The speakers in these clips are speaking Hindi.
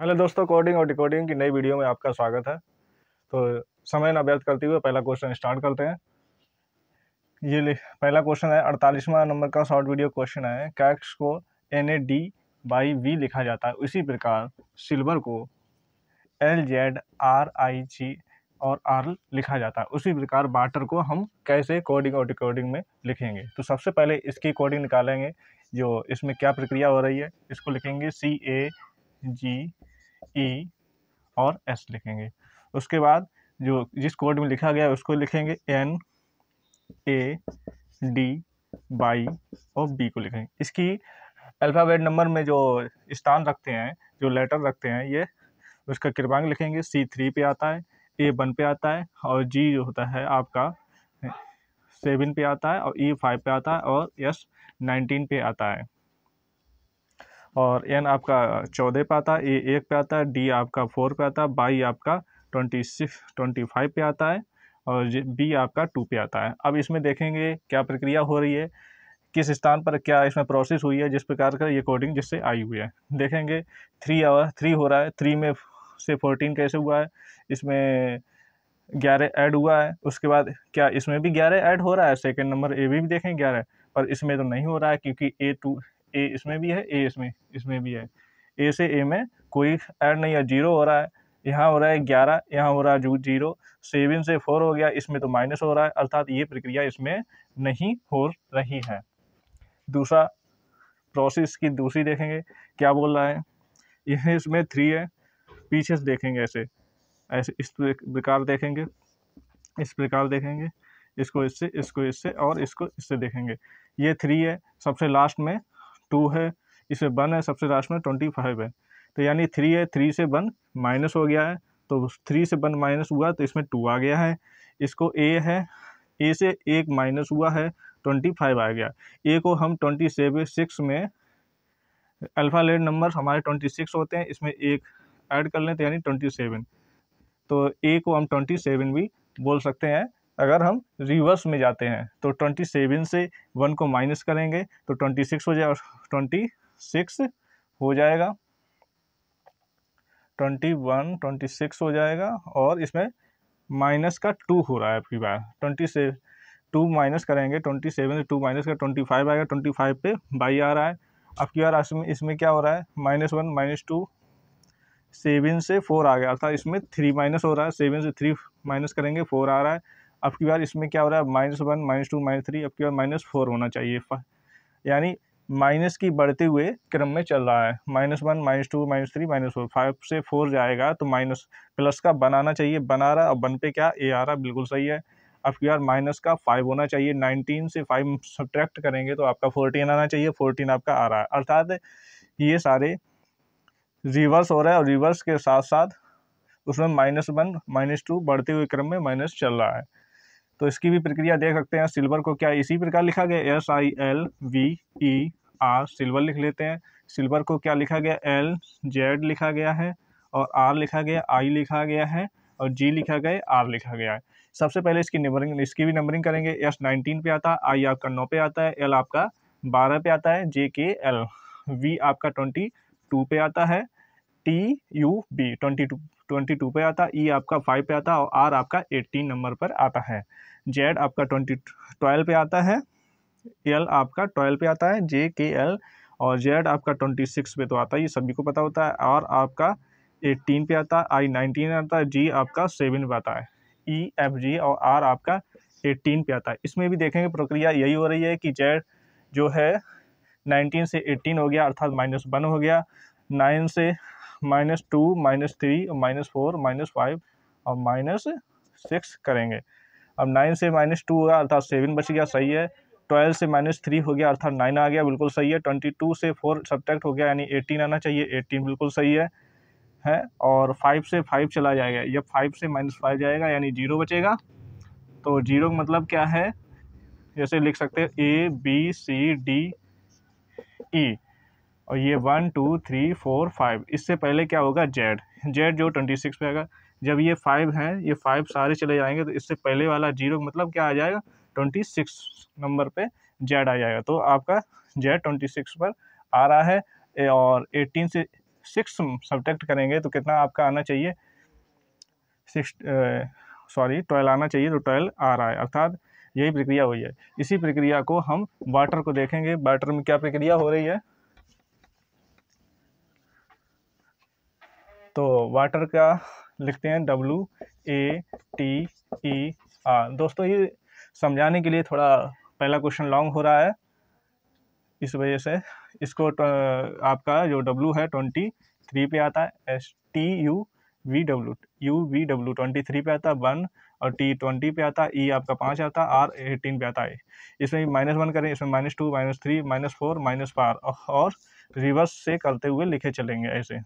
हेलो दोस्तों कोडिंग और डिकोडिंग की नई वीडियो में आपका स्वागत है तो समय ना व्यर्थ करते हुए पहला क्वेश्चन स्टार्ट करते हैं ये पहला क्वेश्चन है अड़तालीसवा नंबर का शॉर्ट वीडियो क्वेश्चन है कैक्स को N A D by V लिखा जाता है उसी प्रकार सिल्वर को L Z R I G और आर लिखा जाता है उसी प्रकार बाटर को हम कैसे कोडिंग और डिकोडिंग में लिखेंगे तो सबसे पहले इसकी कोडिंग निकालेंगे जो इसमें क्या प्रक्रिया हो रही है इसको लिखेंगे सी ए जी ई e और एस लिखेंगे उसके बाद जो जिस कोड में लिखा गया है उसको लिखेंगे एन ए डी बाई और बी को लिखेंगे इसकी अल्फ़ाबेट नंबर में जो स्थान रखते हैं जो लेटर रखते हैं ये उसका कृपांग लिखेंगे सी थ्री पे आता है ए वन पे आता है और जी जो होता है आपका सेवन पे आता है और ई e फाइव पे आता है और एस नाइनटीन पे आता है और एन आपका चौदह पे आता है ए एक पे आता है डी आपका फोर पे आता है बाई आपका ट्वेंटी सिक्स ट्वेंटी फाइव पे आता है और बी आपका टू पे आता है अब इसमें देखेंगे क्या प्रक्रिया हो रही है किस स्थान पर क्या इसमें प्रोसेस हुई है जिस प्रकार का ये कोडिंग जिससे आई हुई है देखेंगे थ्री आवर थ्री हो रहा है थ्री में से फोर्टीन कैसे हुआ है इसमें ग्यारह ऐड हुआ है उसके बाद क्या इसमें भी ग्यारह ऐड हो रहा है सेकंड नंबर ए भी, भी देखें ग्यारह पर इसमें तो नहीं हो रहा है क्योंकि ए टू ए इसमें भी है ए इसमें इसमें भी है ए से ए में कोई ऐड नहीं है जीरो हो रहा है यहाँ हो रहा है ग्यारह यहाँ हो रहा है जीरो सेवन से फोर हो गया इसमें तो माइनस हो रहा है अर्थात ये प्रक्रिया इसमें नहीं हो रही है दूसरा प्रोसेस की दूसरी देखेंगे क्या बोल रहा है यह इसमें थ्री है पीछे से देखेंगे ऐसे ऐसे इस प्रकार देखेंगे इस प्रकार देखेंगे इसको इससे इसको इससे और इसको इससे देखेंगे ये थ्री है सबसे लास्ट में टू है इसमें वन है सबसे लास्ट में ट्वेंटी फाइव है तो यानी थ्री है थ्री से वन माइनस हो गया है तो थ्री से वन माइनस हुआ तो इसमें टू आ गया है इसको ए है ए से एक माइनस हुआ है ट्वेंटी फाइव आ गया ए को हम ट्वेंटी सेवन सिक्स में अल्फ़ा लेड नंबर हमारे ट्वेंटी सिक्स होते हैं इसमें एक ऐड कर लें तो यानी ट्वेंटी सेवन तो ए को हम ट्वेंटी सेवन भी बोल सकते हैं अगर हम रिवर्स में जाते हैं तो ट्वेंटी सेवन से वन को माइनस करेंगे तो ट्वेंटी सिक्स हो जाए ट्वेंटी सिक्स हो जाएगा ट्वेंटी वन ट्वेंटी सिक्स हो जाएगा और इसमें माइनस का टू हो रहा है आपकी बार ट्वेंटी से टू माइनस करेंगे ट्वेंटी सेवन से टू माइनस का ट्वेंटी फाइव आएगा ट्वेंटी फाइव पे बाई आ रहा है अब की बार इसमें क्या हो रहा है minus one minus two seven से फोर आ गया अर्थात इसमें थ्री माइनस हो रहा है सेवन से थ्री माइनस करेंगे फोर आ रहा है अब की बार इसमें क्या हो रहा है minus one minus two minus three अब की बार माइनस फोर होना चाहिए यानी माइनस की बढ़ते हुए क्रम में चल रहा है minus one minus two minus three minus four five से फोर जाएगा तो माइनस प्लस का बनाना चाहिए बना रहा और बन पे क्या ए आ रहा बिल्कुल सही है अब की बार माइनस का फाइव होना चाहिए नाइनटीन से फाइव सब्ट्रैक्ट करेंगे तो आपका फोर्टीन आना चाहिए फोर्टीन आपका आ रहा है अर्थात ये सारे रिवर्स हो रहा है और रिवर्स के साथ साथ उसमें माइनस वन माइनस टू बढ़ते हुए क्रम में माइनस चल रहा है तो इसकी भी प्रक्रिया देख सकते हैं सिल्वर को क्या इसी प्रकार लिखा गया S I L V E R silver लिख लेते हैं सिल्वर को क्या लिखा गया एल जेड लिखा गया है और आर लिखा गया आई लिखा गया है और जी लिखा गया आर लिखा गया है सबसे पहले इसकी नंबरिंग इसकी भी नंबरिंग करेंगे एस नाइनटीन पे आता है आई आपका नौ पे आता है एल आपका बारह पे आता है जे के एल वी आपका ट्वेंटी टू पे आता है T U B twenty two twenty two पर आता ई e आपका फाइव पे आता और आर आपका एट्टीन नंबर पर आता है जेड आपका ट्वेंटी ट्वेल्व पे आता है एल आपका ट्वेल्व पे आता है जे के एल और जेड आपका ट्वेंटी सिक्स पे तो आता है ये सभी को पता होता है आर आपका एट्टीन पे आता है आई नाइनटीन आता है जी आपका सेवन पे आता है ई एफ जी और आर आपका एट्टीन पे आता है इसमें भी देखेंगे प्रक्रिया यही हो रही है कि जेड जो है नाइनटीन से एट्टीन हो गया अर्थात माइनस वन हो गया नाइन से minus two minus three minus four minus five और माइनस सिक्स करेंगे अब नाइन से माइनस टू होगा अर्थात सेवन बच गया सही है ट्वेल्व से माइनस थ्री हो गया अर्थात नाइन आ गया बिल्कुल सही है ट्वेंटी टू से फोर सब्टैक्ट हो गया यानी एटीन आना चाहिए एटीन बिल्कुल सही है है और फाइव से फाइव चला जाएगा जब फाइव से माइनस फाइव जाएगा यानी जीरो बचेगा तो जीरो का मतलब क्या है जैसे लिख सकते हैं A B C D E और ये one two three four five इससे पहले क्या होगा जेड जेड जो ट्वेंटी सिक्स पे आएगा जब ये फाइव हैं ये फाइव सारे चले जाएंगे तो इससे पहले वाला जीरो मतलब क्या आ जाएगा ट्वेंटी सिक्स नंबर पे जेड आ जाएगा तो आपका जेड ट्वेंटी सिक्स पर आ रहा है और एटीन से सिक्स सब्टेक्ट करेंगे तो कितना आपका आना चाहिए सिक्स सॉरी ट्वेल्व आना चाहिए तो ट्वेल्व आ रहा है अर्थात यही प्रक्रिया हुई है इसी प्रक्रिया को हम वाटर को देखेंगे वाटर में क्या प्रक्रिया हो रही है तो वाटर का लिखते हैं W A T E R दोस्तों ये समझाने के लिए थोड़ा पहला क्वेश्चन लॉन्ग हो रहा है इस वजह से इसको तो आपका जो डब्लू है ट्वेंटी थ्री पे आता है S T U V W U V W twenty three पे आता है वन और टी ट्वेंटी पे आता है ई e आपका पाँच आता है आर एटीन पे आता है इसमें माइनस वन करें इसमें minus two minus three minus four minus four और रिवर्स से करते हुए लिखे चलेंगे ऐसे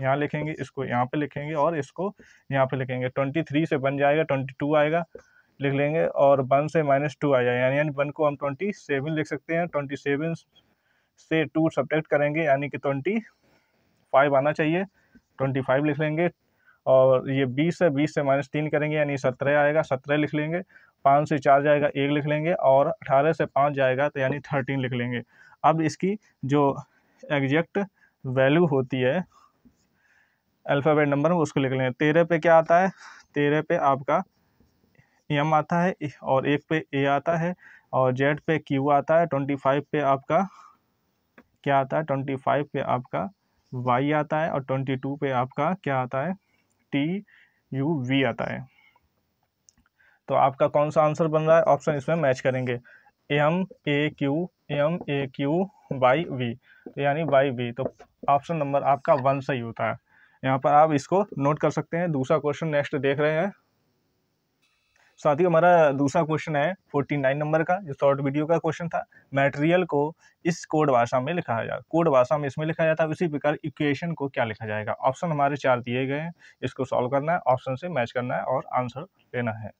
यहाँ लिखेंगे इसको यहाँ पे लिखेंगे और इसको यहाँ पे लिखेंगे ट्वेंटी थ्री से बन जाएगा ट्वेंटी टू आएगा लिख लेंगे और वन से माइनस टू आ जाएगा यानी यानी वन को हम ट्वेंटी सेवन लिख सकते हैं ट्वेंटी सेवन से टू सब्टेक्ट करेंगे यानी कि ट्वेंटी फाइव आना चाहिए ट्वेंटी फाइव लिख लेंगे और ये बीस से बीस से माइनस तीन करेंगे यानी सत्रह आएगा सत्रह लिख लेंगे पाँच से चार जाएगा एक लिख लेंगे और अठारह से पाँच जाएगा तो यानी थर्टीन लिख लेंगे अब इसकी जो एग्जैक्ट वैल्यू होती है अल्फ़ाबेट नंबर में उसको लिख लेंगे तेरह पे क्या आता है तेरह पे आपका एम आता है और एक पे ए आता है और जेड पे क्यू आता है ट्वेंटी फाइव पे आपका क्या आता है ट्वेंटी फाइव पे आपका वाई आता है और ट्वेंटी टू पे आपका क्या आता है टी यू वी आता है तो आपका कौन सा आंसर बन रहा है ऑप्शन इसमें मैच करेंगे M A Q M A Q Y V यानी वाई वी तो ऑप्शन नंबर आपका वन सही होता है यहाँ पर आप इसको नोट कर सकते हैं दूसरा क्वेश्चन नेक्स्ट देख रहे हैं साथ ही हमारा दूसरा क्वेश्चन है फोर्टी नाइन नंबर का जो शॉर्ट वीडियो का क्वेश्चन था मटेरियल को इस कोड भाषा में लिखा जाए कोड भाषा में इसमें लिखा जाता है उसी प्रकार इक्वेशन को क्या लिखा जाएगा ऑप्शन हमारे चार दिए गए हैं इसको सॉल्व करना है ऑप्शन से मैच करना है और आंसर लेना है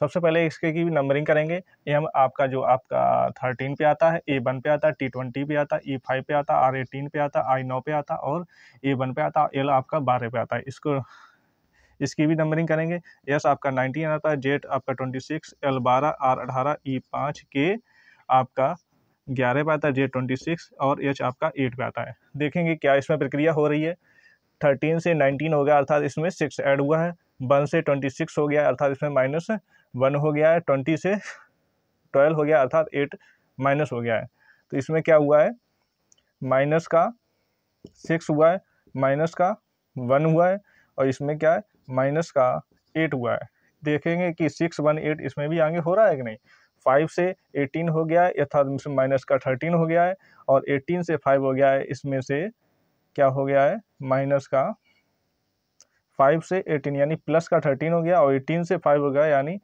सबसे पहले इसके की नंबरिंग करेंगे ये हम आपका जो आपका थर्टीन पे आता है ए वन पे आता है टी ट्वेंटी पे आता है ई फाइव पे आता है आर एटीन पे आता है आई नौ पे आता और ए वन पे आता एल आपका बारह पे आता है इसको इसकी भी नंबरिंग करेंगे यस आपका नाइनटीन आता है जेट आपका ट्वेंटी सिक्स एल बारह आर अठारह ई पाँच के आपका ग्यारह पे आता है जेड ट्वेंटी सिक्स और एच आपका एट पे आता है देखेंगे क्या इसमें प्रक्रिया हो रही है थर्टीन से नाइनटीन हो गया अर्थात इसमें सिक्स ऐड हुआ है वन से ट्वेंटी सिक्स हो गया अर्थात इसमें माइनस वन हो गया है ट्वेंटी से ट्वेल्व हो गया अर्थात एट माइनस हो गया है तो इसमें क्या हुआ है माइनस का सिक्स हुआ है माइनस का वन हुआ है और इसमें क्या है माइनस का एट हुआ है देखेंगे कि सिक्स वन एट इसमें भी आगे हो रहा है कि नहीं फाइव से एटीन हो गया है अर्थात माइनस का थर्टीन हो गया है और एटीन से फाइव हो गया है इसमें से क्या हो गया है माइनस का फाइव से एटीन यानी प्लस का थर्टीन हो गया और एटीन से फाइव हो गया यानी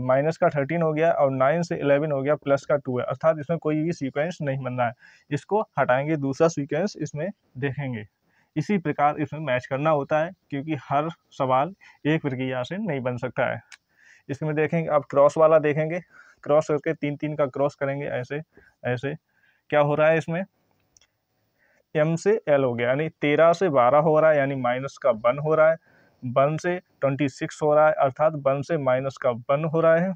माइनस का थर्टीन हो गया और नाइन से इलेवन हो गया प्लस का टू है अर्थात इसमें कोई भी सीक्वेंस नहीं बन रहा है इसको हटाएंगे दूसरा सीक्वेंस इसमें देखेंगे इसी प्रकार इसमें मैच करना होता है क्योंकि हर सवाल एक प्रक्रिया से नहीं बन सकता है इसमें देखेंगे आप क्रॉस वाला देखेंगे क्रॉस करके तीन तीन का क्रॉस करेंगे ऐसे ऐसे क्या हो रहा है इसमें एम से एल हो गया यानी तेरह से बारह हो रहा है यानी माइनस का वन हो रहा है वन से ट्वेंटी सिक्स हो रहा है अर्थात वन से माइनस का वन हो रहा है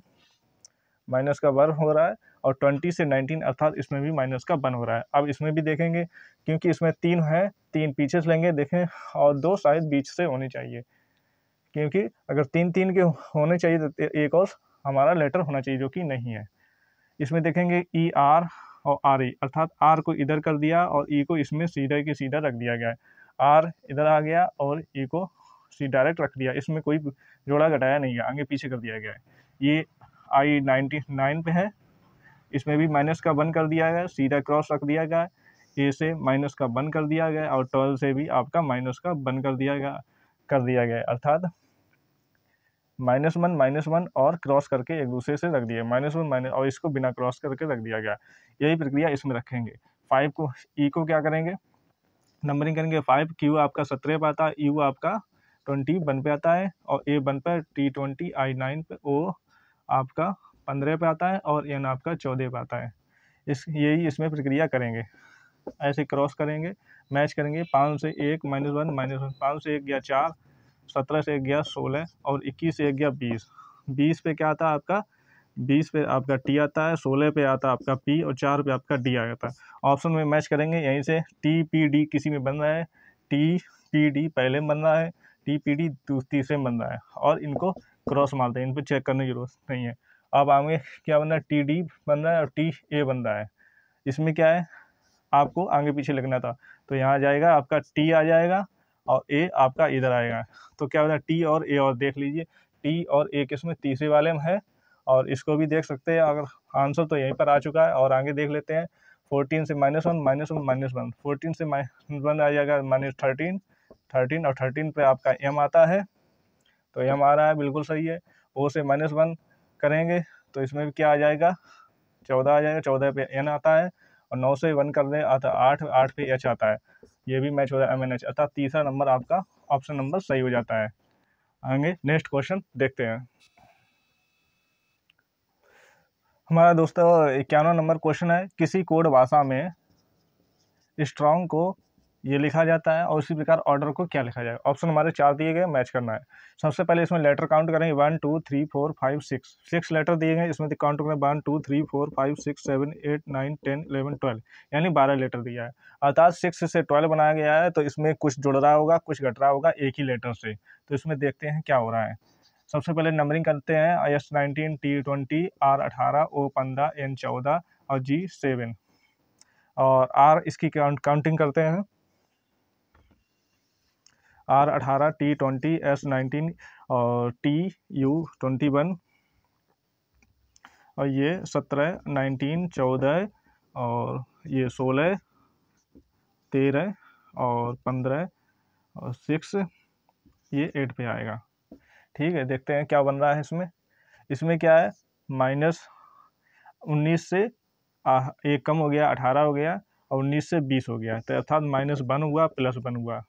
माइनस का वन हो रहा है और ट्वेंटी से नाइनटीन अर्थात इसमें भी माइनस का वन हो रहा है अब इसमें भी देखेंगे क्योंकि इसमें तीन है तीन पीछे से लेंगे देखें और दो शायद बीच से होने चाहिए क्योंकि अगर तीन तीन के होने चाहिए तो एक और हमारा लेटर होना चाहिए जो कि नहीं है इसमें देखेंगे ई e, आर और आर ई e, अर्थात आर को इधर कर दिया और ई e को इसमें सीधा के सीधा रख दिया गया है आर इधर आ गया और ई को सी डायरेक्ट रख दिया इसमें कोई जोड़ा घटाया नहीं है आगे पीछे कर दिया गया है ये आई नाइन्टी नाइन पे है इसमें भी माइनस का वन कर दिया गया सीधा क्रॉस रख दिया गया ए से माइनस का वन कर दिया गया और ट्वेल्व से भी आपका माइनस का वन कर दिया गया कर दिया गया अर्थात माइनस वन माइनस वन और क्रॉस करके एक दूसरे से रख दिया माइनस वन माइनस और इसको बिना क्रॉस करके रख दिया गया यही प्रक्रिया इसमें रखेंगे फाइव को ई को क्या करेंगे नंबरिंग करेंगे फाइव क्यू आपका सत्रह पे आता यू आपका ट्वेंटी वन पे आता है और ए वन पर टी ट्वेंटी आई नाइन पर ओ आपका पंद्रह पे आता है और एन आपका चौदह पे आता है इस यही इसमें प्रक्रिया करेंगे ऐसे क्रॉस करेंगे मैच करेंगे पाँच से एक माइनस वन माइनस वन पाँच से एक गया चार सत्रह से एक गया सोलह और इक्कीस से एक गया बीस बीस पे क्या आता है आपका बीस पे आपका टी आता है सोलह पे आता है आपका पी और चार पे आपका डी आता है ऑप्शन में मैच करेंगे यहीं से टी पी डी किसी में बन रहा है टी पी डी पहले में बन रहा है टीपीडी तीसरे में बन रहा है और इनको क्रॉस मारते हैं इन पर चेक करने की जरूरत नहीं है अब आगे क्या बन रहा है टी डी बन रहा है और टी ए बन रहा है इसमें क्या है आपको आगे पीछे लिखना था तो यहाँ जाएगा आपका टी आ जाएगा और ए आपका इधर आएगा तो क्या बना टी और ए और देख लीजिए टी और ए किस में तीसरे वाले में है और इसको भी देख सकते हैं अगर आंसर तो यहीं पर आ चुका है और आगे देख लेते हैं 14 से minus one minus one minus one fourteen से माइनस वन आ जाएगा माइनस थर्टीन थर्टीन और थर्टीन पे आपका एम आता है तो एम आ रहा है बिल्कुल सही है ओ से माइनस वन करेंगे तो इसमें भी क्या आ जाएगा चौदह आ जाएगा चौदह पे एन आता है और नौ से वन कर दें आता आठ आठ पे एच आता है ये भी मैच हो है एम एन एच अर्थात तीसरा नंबर आपका ऑप्शन नंबर सही हो जाता है आगे नेक्स्ट क्वेश्चन देखते हैं हमारा दोस्तों इक्यानवे नंबर क्वेश्चन है किसी कोड भाषा में स्ट्रॉन्ग को ये लिखा जाता है और उसी प्रकार ऑर्डर को क्या लिखा जाए ऑप्शन हमारे चार दिए गए मैच करना है सबसे पहले इसमें लेटर काउंट करेंगे one two three four five six six letter दिए गए इसमें काउंट करें one two three four five six seven eight nine ten eleven twelve यानी बारह लेटर दिया है अर्थात सिक्स से ट्वेल्व बनाया गया है तो इसमें कुछ जुड़ रहा होगा कुछ घट रहा होगा एक ही लेटर से तो इसमें देखते हैं क्या हो रहा है सबसे पहले नंबरिंग करते हैं I S nineteen T twenty R अठारह ओ पंद्रह एन चौदह और जी सेवन और आर इसकी काउंटिंग करते हैं आर अठारह टी ट्वेंटी एस नाइनटीन और टी यू ट्वेंटी वन और ये सत्रह नाइनटीन चौदह और ये सोलह तेरह और पंद्रह और सिक्स ये एट पे आएगा ठीक है देखते हैं क्या बन रहा है इसमें इसमें क्या है माइनस उन्नीस से आ, एक कम हो गया अठारह हो गया और उन्नीस से बीस हो गया तो अर्थात माइनस वन हुआ प्लस वन हुआ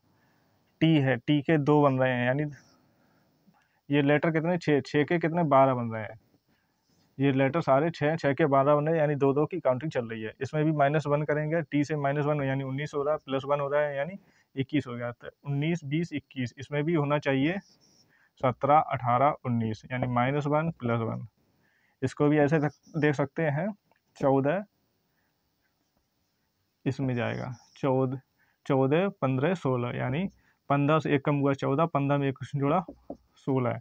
टी है टी के दो बन रहे हैं यानी ये लेटर कितने छः छः के कितने बारह बन रहे हैं ये लेटर सारे छः छः के बारह बन हैं यानी दो दो की काउंटिंग चल रही है इसमें भी माइनस वन करेंगे टी से माइनस वन यानी उन्नीस हो रहा है प्लस वन हो रहा है यानी इक्कीस हो गया तो उन्नीस बीस इक्कीस इसमें भी होना चाहिए सत्रह अठारह उन्नीस यानी माइनस वन प्लस वन इसको भी ऐसे देख सकते हैं चौदह इसमें जाएगा चौदह चौदह पंद्रह सोलह यानी पंद्रह से एक कम हुआ चौदह पंद्रह में एक जोड़ा सोलह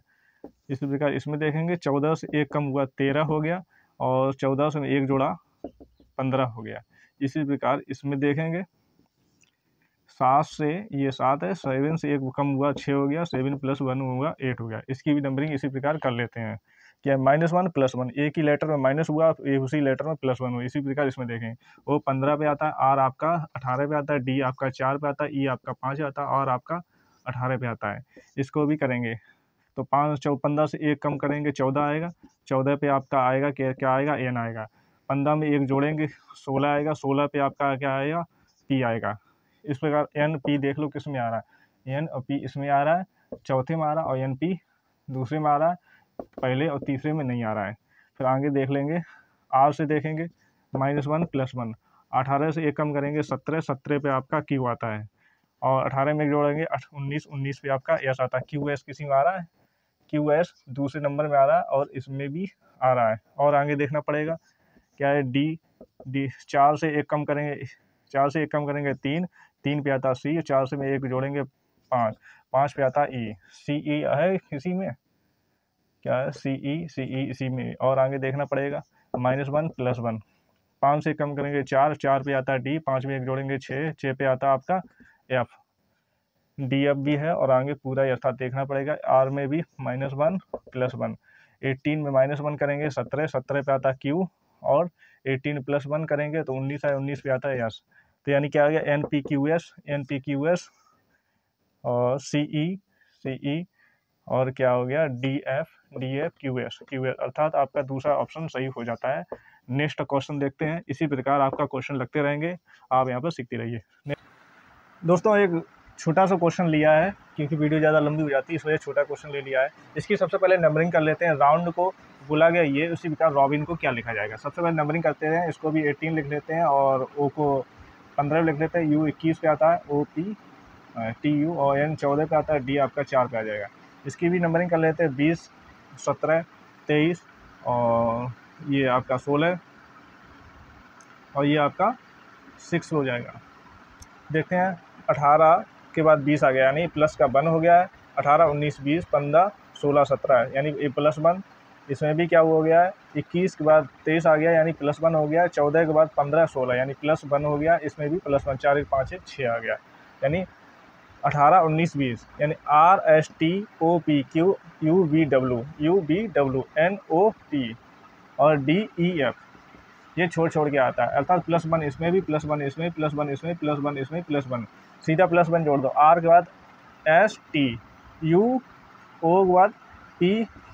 इसी प्रकार इसमें देखेंगे चौदह से एक कम हुआ तेरह हो गया और चौदह से एक जोड़ा पंद्रह हो गया इसी प्रकार इसमें देखेंगे सात से ये सात है सेवन से एक कम हुआ छः हो गया सेवन प्लस वन हुआ एट हो गया इसकी भी नंबरिंग इसी प्रकार कर लेते हैं क्या माइनस वन प्लस वन एक ही लेटर में माइनस हुआ उसी लेटर में प्लस वन हुआ इसी प्रकार इसमें देखें वो पंद्रह पे आता है आर आपका अठारह पे आता है डी आपका चार पे आता है e ई आपका पाँच आता है और आपका अठारह पे आता है इसको भी करेंगे तो पाँच चौ पंद्रह से एक कम करेंगे चौदह आएगा चौदह पे आपका आएगा क्या क्या आएगा एन आएगा पंद्रह में एक जोड़ेंगे सोलह आएगा सोलह पे आपका क्या आएगा पी आएगा इस प्रकार एन पी देख लो किस में आ रहा है एन और पी इसमें आ रहा है चौथे में आ रहा है और एन पी दूसरे में आ रहा है पहले और तीसरे में नहीं आ रहा है फिर आगे देख लेंगे आर से देखेंगे माइनस वन प्लस वन अठारह से एक कम करेंगे सत्रह सत्रह पे आपका क्यू आता है और अठारह में जोड़ेंगे उन्नीस उन्नीस पे आपका एस आता है क्यू एस किसी में आ रहा है क्यू एस दूसरे नंबर में आ रहा है और इसमें भी आ रहा है और आगे देखना पड़ेगा क्या है डी डी चार से एक कम करेंगे चार से एक कम करेंगे तीन तीन पे आता सी चार से में एक जोड़ेंगे पाँच पाँच पे आता ई सी ई है किसी में क्या है सी ई सी ई इसी में और आगे देखना पड़ेगा माइनस वन प्लस वन पाँच से कम करेंगे चार चार पे आता है डी पाँच में एक जोड़ेंगे छः छः पे आता है आपका एफ डी एफ भी है और आगे पूरा अर्थात देखना पड़ेगा आर में भी minus one plus one eighteen में माइनस वन करेंगे सत्रह सत्रह पे आता है क्यू और एटीन प्लस वन करेंगे तो उन्नीस है उन्नीस पे आता है एस तो यानी क्या आ गया N P Q S N P Q S और सी ई सी ई और क्या हो गया D F D F Q S Q S अर्थात आपका दूसरा ऑप्शन सही हो जाता है नेक्स्ट क्वेश्चन देखते हैं इसी प्रकार आपका क्वेश्चन लगते रहेंगे आप यहाँ पर सीखते रहिए दोस्तों एक छोटा सा क्वेश्चन लिया है क्योंकि वीडियो ज़्यादा लंबी हो जाती है इस वजह छोटा क्वेश्चन ले लिया है इसकी सबसे पहले नंबरिंग कर लेते हैं राउंड को बोला गया ये उसी प्रकार रॉबिन को क्या लिखा जाएगा सबसे पहले नंबरिंग करते हैं इसको भी एटीन लिख लेते हैं और ओ को पंद्रह लिख लेते हैं यू इक्कीस पे आता है ओ पी टी यू और एन चौदह पे आता है डी आपका चार पे आ जाएगा इसकी भी नंबरिंग कर लेते हैं बीस सत्रह तेईस और ये आपका सोलह और ये आपका सिक्स हो जाएगा देखते हैं अठारह के बाद बीस आ गया यानी प्लस का वन हो गया है अठारह उन्नीस बीस पंद्रह सोलह सत्रह यानी ए प्लस वन इसमें भी क्या हो गया है इक्कीस के बाद तेईस आ गया यानी प्लस वन हो गया चौदह के बाद पंद्रह सोलह यानी प्लस वन हो गया इसमें भी प्लस वन चार एक पाँच एक छः आ गया यानी अठारह उन्नीस बीस यानी R S T O P Q U V W U B W N O T और डी ई एफ ये छोड़ छोड़ के आता है अर्थात प्लस वन इसमें भी प्लस वन इसमें प्लस वन इसमें प्लस वन इसमें प्लस वन सीधा प्लस वन जोड़ दो आर के बाद एस टी यू ओ के बाद पी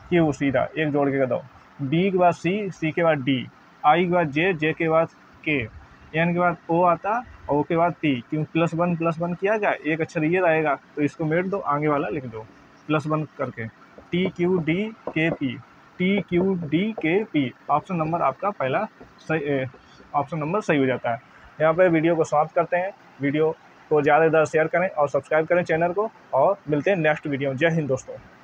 क्यू सीधा एक जोड़ के कर दो बी के बाद सी सी के बाद डी आई के बाद जे जे के बाद के एन के बाद ओ आता और उसके बाद टी क्योंकि प्लस वन प्लस वन किया जाए एक अक्षर ये रहेगा तो इसको मेट दो आगे वाला लिख दो प्लस वन करके T Q D K P T Q D K P option number आपका पहला सही ऑप्शन नंबर सही हो जाता है यहाँ पर वीडियो को समाप्त करते हैं वीडियो को ज़्यादा से ज़्यादा शेयर करें और सब्सक्राइब करें चैनल को और मिलते हैं नेक्स्ट वीडियो में जय हिंद दोस्तों